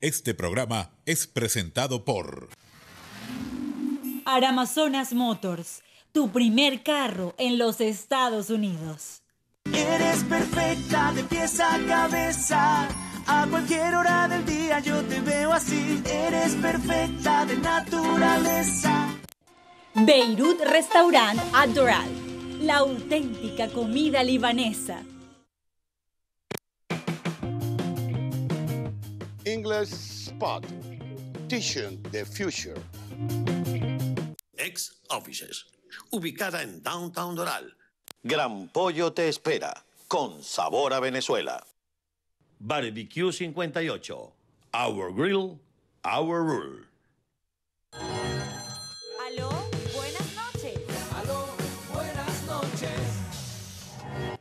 Este programa es presentado por Aramazonas Motors, tu primer carro en los Estados Unidos. Eres perfecta de pieza a cabeza. A cualquier hora del día yo te veo así. Eres perfecta de naturaleza. Beirut Restaurant Adoral, la auténtica comida libanesa English Spot, Teaching the Future. Ex Offices, ubicada en Downtown Doral. Gran Pollo te espera, con sabor a Venezuela. Barbecue 58, Our Grill, Our Rule. ¿Aló? Buenas noches. Aló, buenas noches.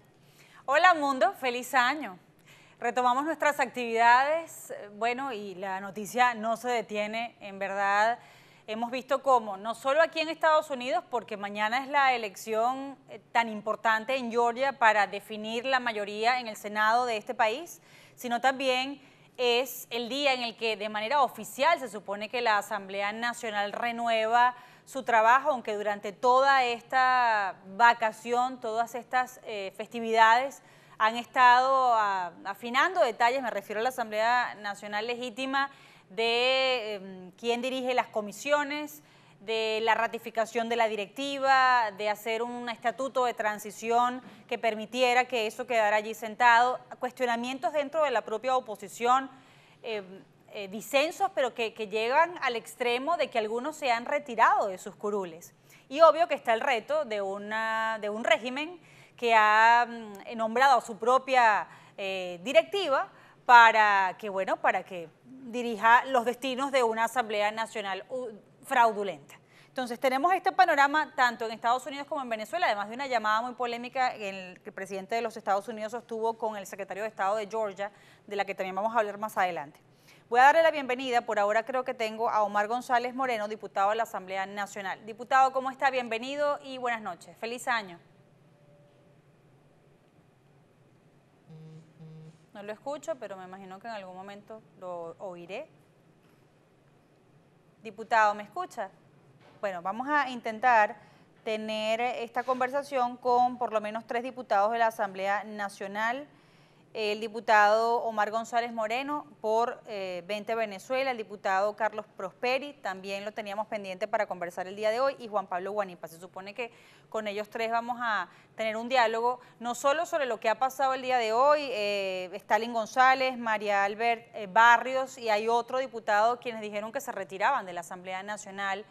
Hola mundo, feliz año. Retomamos nuestras actividades, bueno, y la noticia no se detiene, en verdad. Hemos visto cómo, no solo aquí en Estados Unidos, porque mañana es la elección eh, tan importante en Georgia para definir la mayoría en el Senado de este país, sino también es el día en el que de manera oficial se supone que la Asamblea Nacional renueva su trabajo, aunque durante toda esta vacación, todas estas eh, festividades, han estado ah, afinando detalles, me refiero a la Asamblea Nacional Legítima, de em, quién dirige las comisiones, de la ratificación de la directiva, de hacer un estatuto de transición que permitiera que eso quedara allí sentado, cuestionamientos dentro de la propia oposición, em, eh, disensos, pero que, llegan al extremo de que algunos se han retirado de sus curules. Y obvio que está el reto de un régimen que ha mm, nombrado a su propia eh, directiva para que, bueno, para que dirija los destinos de una Asamblea Nacional uh, fraudulenta. Entonces tenemos este panorama tanto en Estados Unidos como en Venezuela, además de una llamada muy polémica en que el presidente de los Estados Unidos sostuvo con el secretario de Estado de Georgia, de la que también vamos a hablar más adelante. Voy a darle la bienvenida, por ahora creo que tengo a Omar González Moreno, diputado de la Asamblea Nacional. Diputado, ¿cómo está? Bienvenido y buenas noches. Feliz año. No lo escucho, pero me imagino que en algún momento lo oiré. Diputado, ¿me escucha? Bueno, vamos a intentar tener esta conversación con por lo menos tres diputados de la Asamblea Nacional el diputado Omar González Moreno por 20 eh, Venezuela, el diputado Carlos Prosperi, también lo teníamos pendiente para conversar el día de hoy, y Juan Pablo Guanipa. Se supone que con ellos tres vamos a tener un diálogo, no solo sobre lo que ha pasado el día de hoy, eh, Stalin González, María Albert eh, Barrios, y hay otro diputado quienes dijeron que se retiraban de la Asamblea Nacional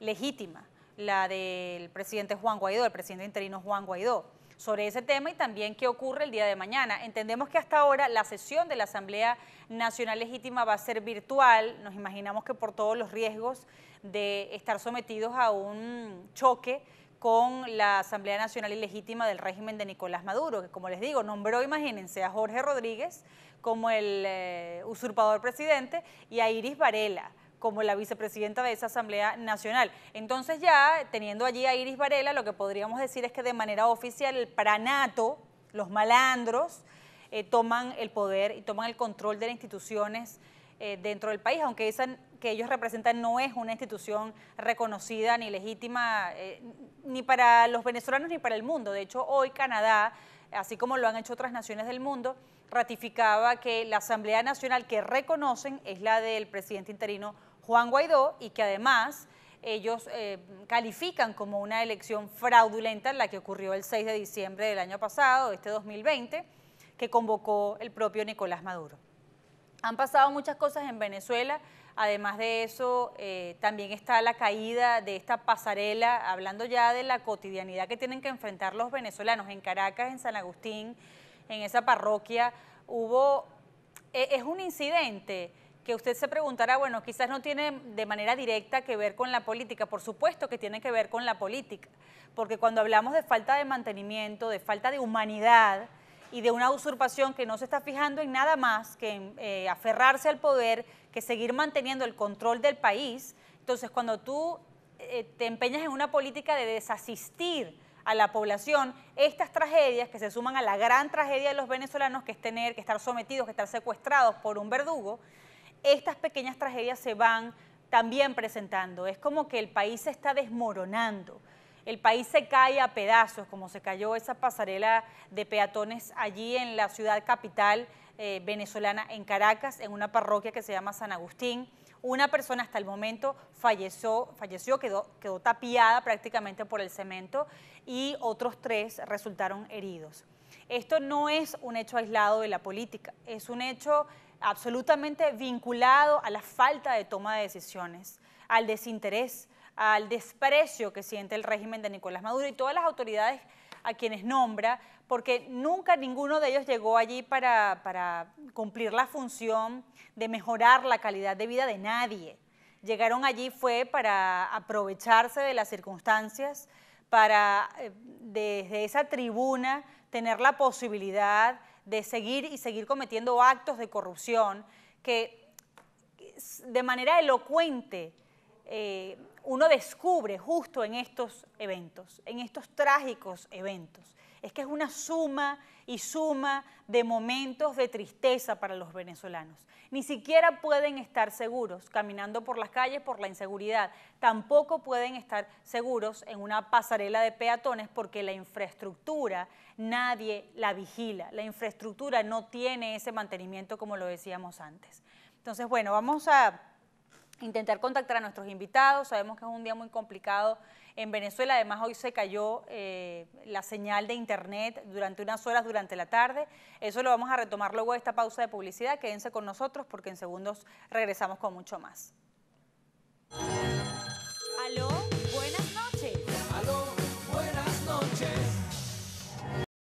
legítima, la del presidente Juan Guaidó, el presidente interino Juan Guaidó sobre ese tema y también qué ocurre el día de mañana. Entendemos que hasta ahora la sesión de la Asamblea Nacional Legítima va a ser virtual, nos imaginamos que por todos los riesgos de estar sometidos a un choque con la Asamblea Nacional Ilegítima del régimen de Nicolás Maduro, que como les digo, nombró, imagínense, a Jorge Rodríguez como el eh, usurpador presidente y a Iris Varela como la vicepresidenta de esa Asamblea Nacional. Entonces ya, teniendo allí a Iris Varela, lo que podríamos decir es que de manera oficial el pranato, los malandros, eh, toman el poder y toman el control de las instituciones eh, dentro del país, aunque esa que ellos representan no es una institución reconocida ni legítima, eh, ni para los venezolanos ni para el mundo. De hecho, hoy Canadá, así como lo han hecho otras naciones del mundo, ratificaba que la Asamblea Nacional que reconocen es la del presidente interino Juan Guaidó y que además ellos eh, califican como una elección fraudulenta la que ocurrió el 6 de diciembre del año pasado, este 2020, que convocó el propio Nicolás Maduro. Han pasado muchas cosas en Venezuela, además de eso eh, también está la caída de esta pasarela, hablando ya de la cotidianidad que tienen que enfrentar los venezolanos en Caracas, en San Agustín, en esa parroquia, hubo, e, es un incidente que usted se preguntará, bueno, quizás no tiene de manera directa que ver con la política, por supuesto que tiene que ver con la política, porque cuando hablamos de falta de mantenimiento, de falta de humanidad y de una usurpación que no se está fijando en nada más que en eh, aferrarse al poder, que seguir manteniendo el control del país, entonces cuando tú eh, te empeñas en una política de desasistir, a la población estas tragedias que se suman a la gran tragedia de los venezolanos que es tener que estar sometidos, que estar secuestrados por un verdugo, estas pequeñas tragedias se van también presentando. Es como que el país se está desmoronando. El país se cae a pedazos, como se cayó esa pasarela de peatones allí en la ciudad capital eh, venezolana, en Caracas, en una parroquia que se llama San Agustín. Una persona hasta el momento falleció, quedó, quedó tapiada prácticamente por el cemento y otros tres resultaron heridos. Esto no es un hecho aislado de la política, es un hecho absolutamente vinculado a la falta de toma de decisiones, al desinterés, al desprecio que siente el régimen de Nicolás Maduro y todas las autoridades a quienes nombra, porque nunca ninguno de ellos llegó allí para, cumplir la función de mejorar la calidad de vida de nadie. Llegaron allí fue para aprovecharse de las circunstancias, para eh, desde esa tribuna tener la posibilidad de seguir y seguir cometiendo actos de corrupción que de manera elocuente eh, uno descubre justo en estos eventos, en estos trágicos eventos es que es una suma y suma de momentos de tristeza para los venezolanos. Ni siquiera pueden estar seguros caminando por las calles por la inseguridad. Tampoco pueden estar seguros en una pasarela de peatones porque la infraestructura nadie la vigila. La infraestructura no tiene ese mantenimiento como lo decíamos antes. Entonces, bueno, vamos a intentar contactar a nuestros invitados. Sabemos que es un día muy complicado en Venezuela. Además, hoy se cayó eh, la señal de Internet durante unas horas durante la tarde. Eso lo vamos a retomar luego de esta pausa de publicidad. Quédense con nosotros porque en segundos regresamos con mucho más. ¿Aló?